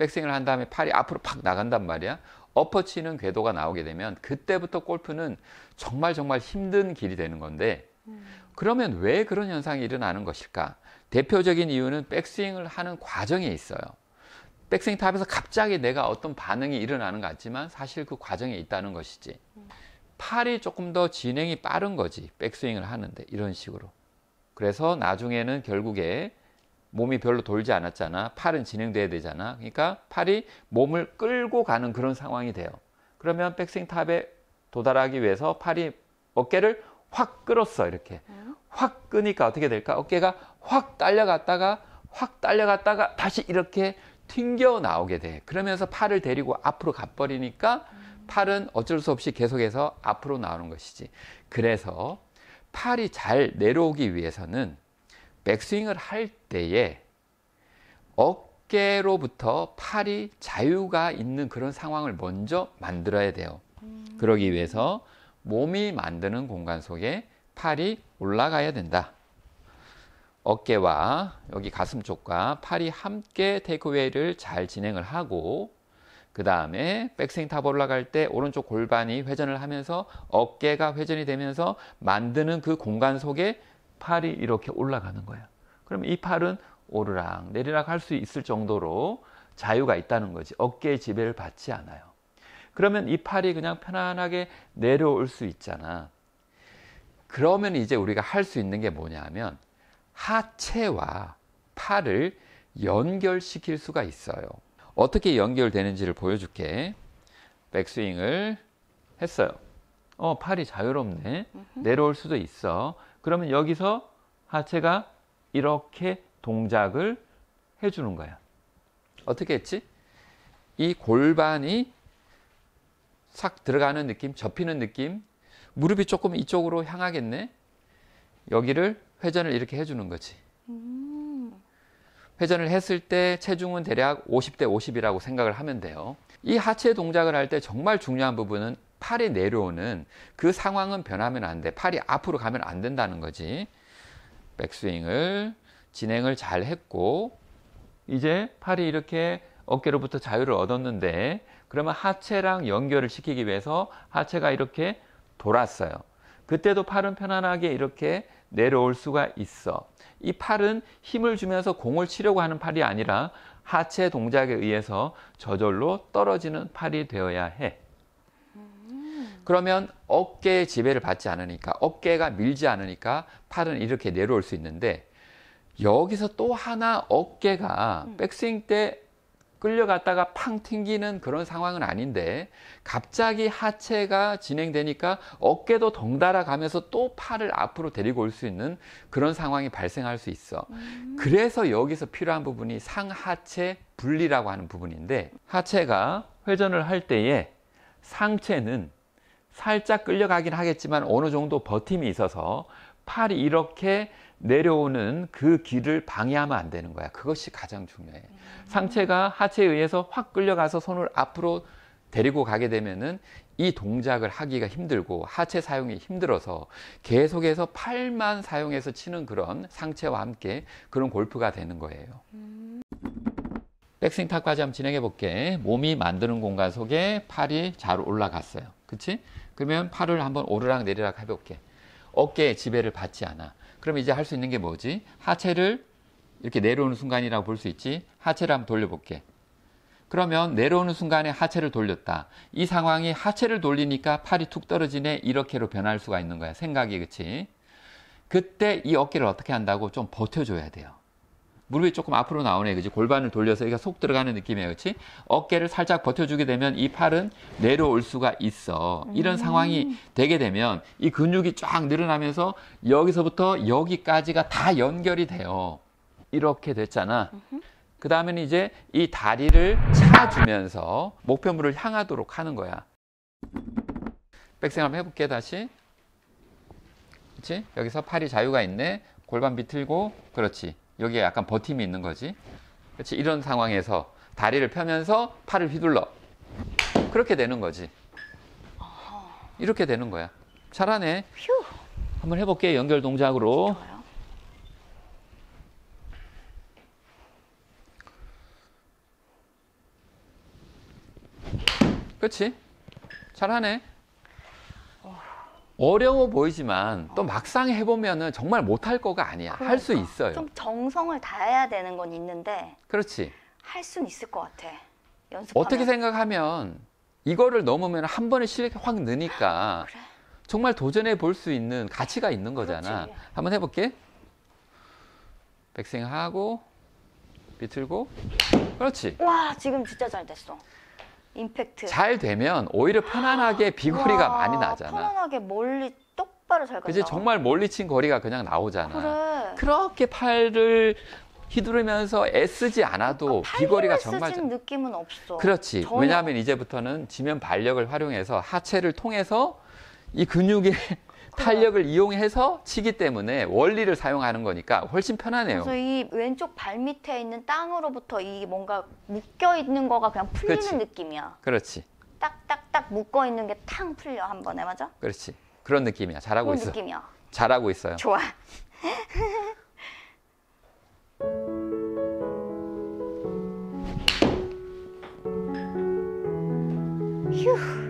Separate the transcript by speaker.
Speaker 1: 백스윙을 한 다음에 팔이 앞으로 팍 나간단 말이야. 엎어치는 궤도가 나오게 되면 그때부터 골프는 정말 정말 힘든 길이 되는 건데 그러면 왜 그런 현상이 일어나는 것일까? 대표적인 이유는 백스윙을 하는 과정에 있어요. 백스윙 탑에서 갑자기 내가 어떤 반응이 일어나는 것 같지만 사실 그 과정에 있다는 것이지. 팔이 조금 더 진행이 빠른 거지. 백스윙을 하는데 이런 식으로. 그래서 나중에는 결국에 몸이 별로 돌지 않았잖아. 팔은 진행돼야 되잖아. 그러니까 팔이 몸을 끌고 가는 그런 상황이 돼요. 그러면 백스윙 탑에 도달하기 위해서 팔이 어깨를 확 끌었어. 이렇게. 네. 확 끄니까 어떻게 될까? 어깨가 확 딸려갔다가 확 딸려갔다가 다시 이렇게 튕겨 나오게 돼. 그러면서 팔을 데리고 앞으로 가버리니까 음. 팔은 어쩔 수 없이 계속해서 앞으로 나오는 것이지. 그래서 팔이 잘 내려오기 위해서는 백스윙을 할 때에 어깨로부터 팔이 자유가 있는 그런 상황을 먼저 만들어야 돼요. 그러기 위해서 몸이 만드는 공간 속에 팔이 올라가야 된다. 어깨와 여기 가슴 쪽과 팔이 함께 테이크웨이를 잘 진행을 하고 그 다음에 백스윙 탑 올라갈 때 오른쪽 골반이 회전을 하면서 어깨가 회전이 되면서 만드는 그 공간 속에 팔이 이렇게 올라가는 거예요 그럼 이 팔은 오르락 내리락 할 수 있을 정도로 자유가 있다는 거지. 어깨의 지배를 받지 않아요. 그러면 이 팔이 그냥 편안하게 내려올 수 있잖아. 그러면 이제 우리가 할 수 있는 게 뭐냐면 하체와 팔을 연결시킬 수가 있어요. 어떻게 연결되는지를 보여줄게. 백스윙을 했어요. 어, 팔이 자유롭네. 내려올 수도 있어. 그러면 여기서 하체가 이렇게 동작을 해주는 거야. 어떻게 했지? 이 골반이 싹 들어가는 느낌, 접히는 느낌, 무릎이 조금 이쪽으로 향하겠네? 여기를 회전을 이렇게 해주는 거지. 회전을 했을 때 체중은 대략 50대 50이라고 생각을 하면 돼요. 이 하체 동작을 할 때 정말 중요한 부분은 팔이 내려오는 그 상황은 변하면 안 돼. 팔이 앞으로 가면 안 된다는 거지. 백스윙을 진행을 잘 했고 이제 팔이 이렇게 어깨로부터 자유를 얻었는데 그러면 하체랑 연결을 시키기 위해서 하체가 이렇게 돌았어요. 그때도 팔은 편안하게 이렇게 내려올 수가 있어. 이 팔은 힘을 주면서 공을 치려고 하는 팔이 아니라 하체 동작에 의해서 저절로 떨어지는 팔이 되어야 해. 그러면 어깨의 지배를 받지 않으니까 어깨가 밀지 않으니까 팔은 이렇게 내려올 수 있는데 여기서 또 하나 어깨가 음. 백스윙 때 끌려갔다가 팡 튕기는 그런 상황은 아닌데 갑자기 하체가 진행되니까 어깨도 덩달아 가면서 또 팔을 앞으로 데리고 올 수 있는 그런 상황이 발생할 수 있어. 음. 그래서 여기서 필요한 부분이 상하체 분리라고 하는 부분인데 하체가 회전을 할 때에 상체는 살짝 끌려가긴 하겠지만 어느 정도 버팀이 있어서 팔이 이렇게 내려오는 그 길을 방해하면 안 되는 거야. 그것이 가장 중요해. 음. 상체가 하체에 의해서 확 끌려가서 손을 앞으로 데리고 가게 되면은 이 동작을 하기가 힘들고 하체 사용이 힘들어서 계속해서 팔만 사용해서 치는 그런 상체와 함께 그런 골프가 되는 거예요. 음. 백스윙 탑까지 한번 진행해 볼게. 몸이 만드는 공간 속에 팔이 잘 올라갔어요. 그치? 그러면 팔을 한번 오르락 내리락 해볼게. 어깨에 지배를 받지 않아. 그럼 이제 할 수 있는 게 뭐지? 하체를 이렇게 내려오는 순간이라고 볼 수 있지. 하체를 한번 돌려볼게. 그러면 내려오는 순간에 하체를 돌렸다. 이 상황이 하체를 돌리니까 팔이 툭 떨어지네. 이렇게로 변할 수가 있는 거야. 생각이 그치? 그때 이 어깨를 어떻게 한다고 좀 버텨줘야 돼요. 무릎이 조금 앞으로 나오네. 그지? 골반을 돌려서 여기속 들어가는 느낌이에요. 그렇지? 어깨를 살짝 버텨주게 되면 이 팔은 내려올 수가 있어. 이런 음. 상황이 되게 되면 이 근육이 쫙 늘어나면서 여기서부터 여기까지가 다 연결이 돼요. 이렇게 됐잖아. 그다음에 이제 이 다리를 차주면서 목표물을 향하도록 하는 거야. 백생 한번 해볼게, 다시. 그렇지? 여기서 팔이 자유가 있네. 골반 비틀고, 그렇지. 여기에 약간 버팀이 있는 거지. 그렇지? 이런 상황에서 다리를 펴면서 팔을 휘둘러. 그렇게 되는 거지. 이렇게 되는 거야. 잘하네. 휴. 한번 해볼게. 연결 동작으로. 그렇지? 잘하네. 어려워 보이지만 또 막상 해보면 정말 못할 거가 아니야. 할수 그러니까. 있어요. 좀 정성을 다해야 되는 건 있는데. 그렇지. 할 수는 있을 것 같아. 연습. 어떻게 생각하면 이거를 넘으면 한 번에 실력이 확 느니까 아, 그래. 정말 도전해 볼 수 있는 가치가 있는 거잖아. 그렇지. 한번 해볼게. 백생하고 비틀고. 그렇지. 와 지금 진짜 잘 됐어. 임팩트. 잘 되면 오히려 편안하게 비거리가 와, 많이 나잖아. 편안하게 멀리 똑바로 잘 간다. 그지 정말 멀리 친 거리가 그냥 나오잖아. 그래. 그렇게 팔을 휘두르면서 애쓰지 않아도 그러니까 비거리가 정말 쓰진 느낌은 없어. 그렇지. 전혀. 왜냐하면 이제부터는 지면 반력을 활용해서 하체를 통해서 이 근육의 탄력을 이용해서 치기 때문에 원리를 사용하는 거니까 훨씬 편하네요. 그래서 이 왼쪽 발 밑에 있는 땅으로부터 이 뭔가 묶여 있는 거가 그냥 풀리는 그렇지. 느낌이야. 그렇지. 딱딱딱 묶어 있는 게 탕 풀려 한 번에 맞아? 그렇지. 그런 느낌이야. 잘하고 그런 있어. 느낌이야. 잘하고 있어요. 좋아. 휴.